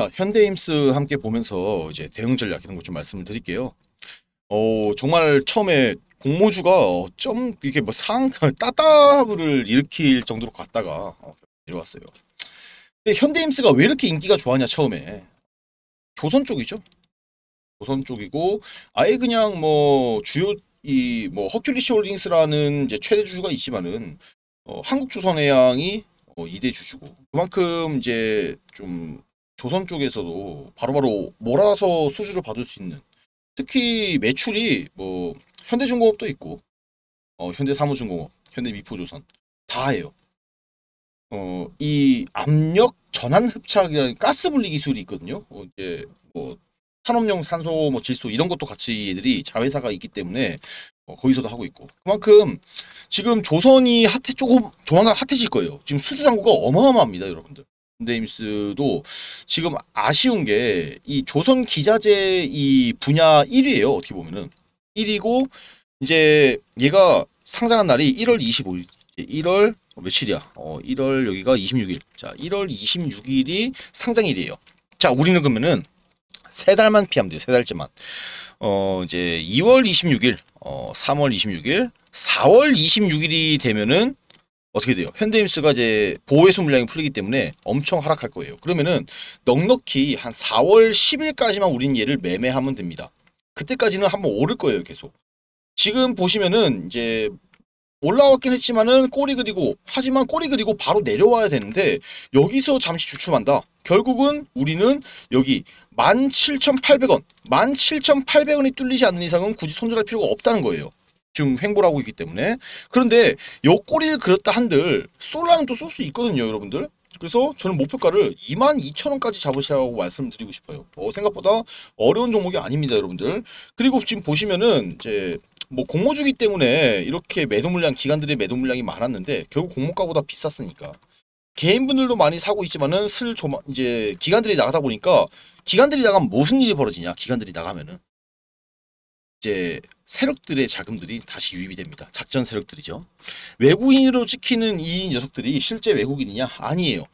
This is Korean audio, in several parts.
자, 아, 현대임스 함께 보면서 이제 대응 전략 이런 것 좀 말씀을 드릴게요. 어, 정말 처음에 공모주가 좀 이게 뭐 상, 따따블을 일으킬 정도로 갔다가 어, 내려왔어요. 근데 현대임스가 왜 이렇게 인기가 좋았냐, 처음에. 조선 쪽이죠. 조선 쪽이고, 아예 그냥 뭐 주요 이뭐 허큐리시 홀딩스라는 이제 최대 주주가 있지만은 어, 한국조선해양이 어, 2대 주주고 그만큼 이제 좀 조선 쪽에서도 바로바로 몰아서 수주를 받을 수 있는 특히 매출이 뭐 현대중공업도 있고 어, 현대사무중공업, 현대미포조선 다예요. 어, 이 압력 전환 흡착이라는 가스 분리 기술이 있거든요. 어, 이제 뭐 산업용 산소 뭐 질소 이런 것도 같이 얘들이 자회사가 있기 때문에 어, 거기서도 하고 있고 그만큼 지금 조선이 핫해 조금 조만간 핫해질 거예요. 지금 수주 장구가 어마어마합니다, 여러분들. 데임스도 지금 아쉬운 게 이 조선 기자재 이 분야 1위예요. 어떻게 보면은 1위고 이제 얘가 상장한 날이 1월 25일 1월 며칠이야? 어, 1월 여기가 26일. 자, 1월 26일이 상장일이에요. 자, 우리는 그러면은 세 달만 피하면 돼요. 세 달째만. 어, 이제 2월 26일, 어, 3월 26일, 4월 26일이 되면은 어떻게 돼요? 현대임스가 이제 보호회수 물량이 풀리기 때문에 엄청 하락할 거예요. 그러면은 넉넉히 한 4월 10일까지만 우린 얘를 매매하면 됩니다. 그때까지는 한번 오를 거예요, 계속. 지금 보시면은 이제 올라왔긴 했지만은 꼬리 그리고 하지만 꼬리 그리고 바로 내려와야 되는데 여기서 잠시 주춤한다. 결국은 우리는 여기 17,800원, 17,800원이 뚫리지 않는 이상은 굳이 손절할 필요가 없다는 거예요. 지금 횡보를 하고 있기 때문에 그런데 옆꼬리를 그렸다 한들 쏠라면 또 쏠 수 있거든요 여러분들 그래서 저는 목표가를 22,000원까지 잡으시라고 말씀드리고 싶어요 어, 생각보다 어려운 종목이 아닙니다 여러분들 그리고 지금 보시면은 이제 뭐 공모주기 때문에 이렇게 매도 물량 기관들의 매도 물량이 많았는데 결국 공모가보다 비쌌으니까 개인분들도 많이 사고 있지만은 슬 조마 이제 기관들이 나가다 보니까 기관들이 나가면 무슨 일이 벌어지냐 기관들이 나가면은 이제 세력들의 자금들이 다시 유입이 됩니다. 작전 세력들이죠. 외국인으로 찍히는 이 녀석들이 실제 외국인이냐? 아니에요.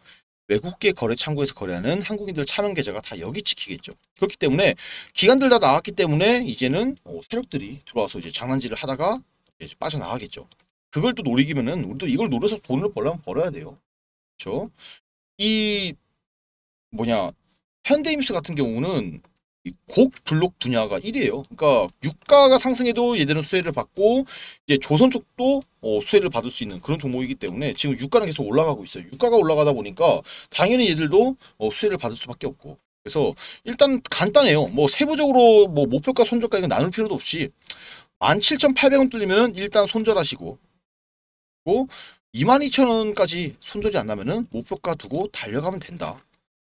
외국계 거래 창구에서 거래하는 한국인들 차명 계좌가 다 여기 찍히겠죠. 그렇기 때문에 기관들 다 나왔기 때문에 이제는 어, 세력들이 들어와서 이제 장난질을 하다가 이제 빠져나가겠죠. 그걸 또 노리기면은 우리도 이걸 노려서 돈을 벌려면 벌어야 돼요. 그렇죠? 이 뭐냐 현대임스 같은 경우는 곡 블록 분야가 1위에요 그러니까 유가가 상승해도 얘들은 수혜를 받고 이제 조선 쪽도 어, 수혜를 받을 수 있는 그런 종목이기 때문에 지금 유가는 계속 올라가고 있어요. 유가가 올라가다 보니까 당연히 얘들도 어, 수혜를 받을 수밖에 없고 그래서 일단 간단해요. 뭐 세부적으로 뭐 목표가 손절가 이거 나눌 필요도 없이 17,800원 뚫리면 일단 손절하시고 22,000원까지 손절이 안 나면은 목표가 두고 달려가면 된다.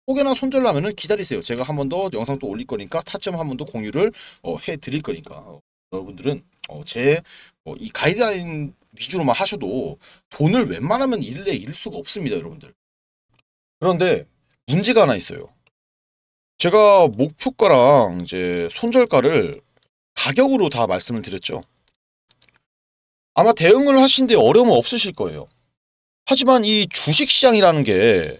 혹여나 손절나면은 기다리세요. 제가 한 번 더 영상 또 올릴 거니까 타점 한 번 더 공유를 어, 해드릴 거니까 여러분들은 어, 제이 어, 가이드라인 위주로만 하셔도 돈을 웬만하면 일래 잃을 수가 없습니다. 여러분들. 그런데 문제가 하나 있어요. 제가 목표가랑 이제 손절가를 가격으로 다 말씀을 드렸죠. 아마 대응을 하시는데 어려움은 없으실 거예요. 하지만 이 주식시장이라는 게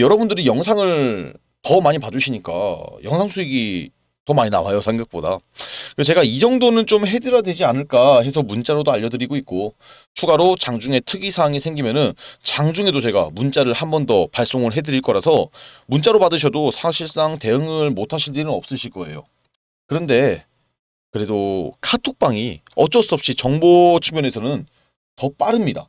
여러분들이 영상을 더 많이 봐주시니까 영상 수익이 더 많이 나와요 생각보다 제가 이 정도는 좀 해드려야 되지 않을까 해서 문자로도 알려드리고 있고 추가로 장중에 특이사항이 생기면은 장중에도 제가 문자를 한 번 더 발송을 해드릴 거라서 문자로 받으셔도 사실상 대응을 못하실 일은 없으실 거예요 그런데 그래도 카톡방이 어쩔 수 없이 정보 측면에서는 더 빠릅니다